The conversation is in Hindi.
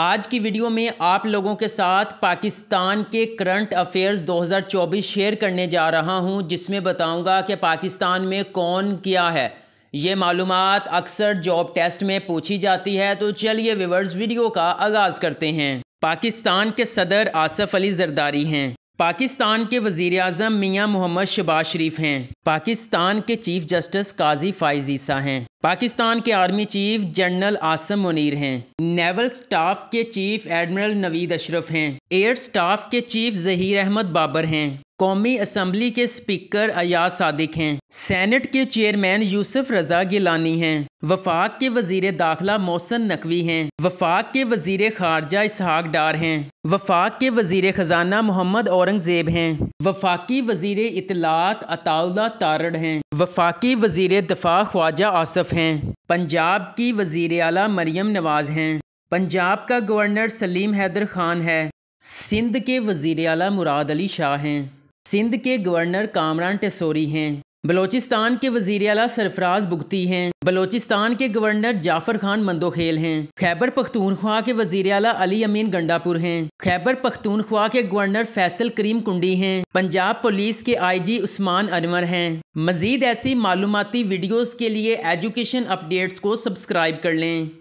आज की वीडियो में आप लोगों के साथ पाकिस्तान के करंट अफेयर्स 2024 शेयर करने जा रहा हूं जिसमें बताऊंगा कि पाकिस्तान में कौन क्या है ये मालूम अक्सर जॉब टेस्ट में पूछी जाती है तो चलिए विवर्स वीडियो का आगाज़ करते हैं पाकिस्तान के सदर आसफ़ अली जरदारी हैं पाकिस्तान के वज़ी अजम मियाँ मोहम्मद शबाज शरीफ हैं पाकिस्तान के चीफ जस्टिस काजी फ़ाइजीसा हैं पाकिस्तान के army chief general Asim Munir हैं नेवल स्टाफ के चीफ एडमिरल नवीद अशरफ हैं एयर स्टाफ के चीफ जहीर अहमद बाबर हैं कौमी असम्बली के स्पीकर अयाज सादिक हैं सैनट के चेयरमैन यूसुफ रजा गिलानी हैं वफाक के वजीर दाखिला मोहसन नकवी हैं वफाक के वजीर खारजा इसहाक डार हैं वफाक के वजीर ख़जाना मोहम्मद औरंगज़ेब हैं वफाकी वजीर इतलात अताउल्ला तारड़ हैं वफाकी वजीर दफा ख्वाजा आसफ मुशर्रफ हैं पंजाब की वजीर अला मरियम नवाज़ हैं पंजाब का गवर्नर सलीम हैदर खान है सिंध के वजीर अला मुराद अली शाह हैं सिंध के गवर्नर कामरान टेसोरी हैं बलोचिस्तान के वजीर अला सरफराज बुगती हैं बलोचिस्तान के गवर्नर जाफर खान मंदोखेल हैं खैबर पख्तूनख्वा के वजीर अला अली अमीन गंडापुर हैं खैबर पख्तूनख्वा के गवर्नर फैसल करीम कुंडी हैं पंजाब पुलिस के आई जी उस्मान अनवर हैं मजीद ऐसी मालूमती वीडियोज़ के लिए एजुकेशन अपडेट्स को सब्सक्राइब कर लें